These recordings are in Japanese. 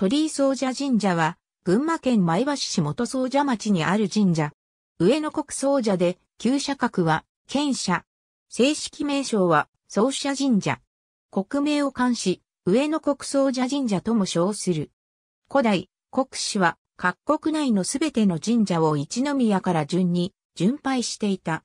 鳥居総社神社は、群馬県前橋市元総社町にある神社。上野国総社で、旧社格は、県社。正式名称は、総社神社。国名を冠し、上野国総社神社とも称する。古代、国史は、各国内のすべての神社を一宮から順に、巡拝していた。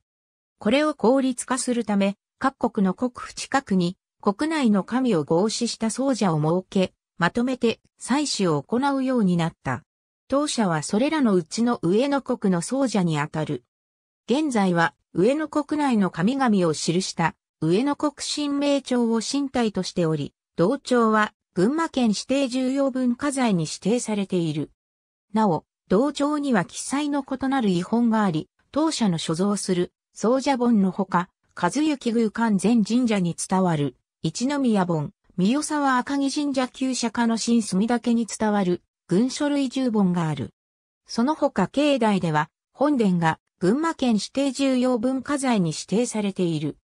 これを効率化するため、各国の国府近くに、国内の神を合祀した総社を設け、まとめて祭祀を行うようになった。当社はそれらのうちの上野国の僧者にあたる。現在は上野国内の神々を記した上野国神明帳を身体としており、同帳は群馬県指定重要文化財に指定されている。なお、同帳には記載の異なる遺本があり、当社の所蔵する総者本のほか、和幸宮関全神社に伝わる一宮本、三代沢赤城神社旧釈迦の新墨だけに伝わる群書類十本がある。その他境内では本殿が群馬県指定重要文化財に指定されている。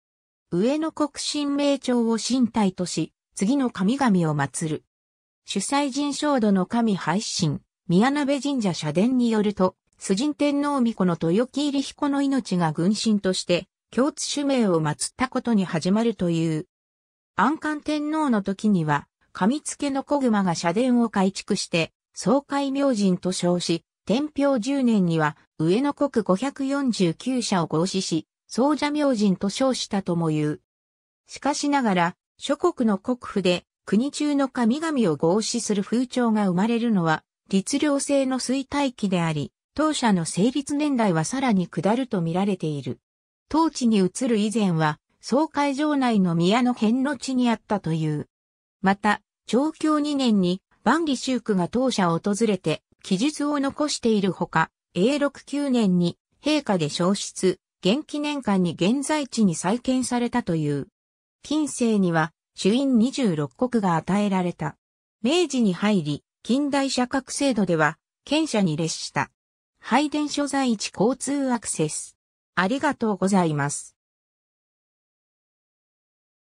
上野国神明朝を神体とし、次の神々を祀る。主催神聖土の神配信、宮鍋神社社殿によると、崇神天皇御子の豊木入彦の命が軍神として、共通主名を祀ったことに始まるという。安官天皇の時には、上付の小熊が社殿を改築して、総会明神と称し、天平十年には、上野国549社を合祀し、総社明神と称したとも言う。しかしながら、諸国の国府で、国中の神々を合祀する風潮が生まれるのは、律令制の衰退期であり、当社の成立年代はさらに下ると見られている。当地に移る以前は、総会場内の宮の辺の地にあったという。また、長教2年に万里修区が当社を訪れて記述を残しているほか、永禄9年に陛下で消失、元記念館に現在地に再建されたという。近世には主因26国が与えられた。明治に入り、近代社格制度では、県社に列した。拝電所在地交通アクセス。ありがとうございます。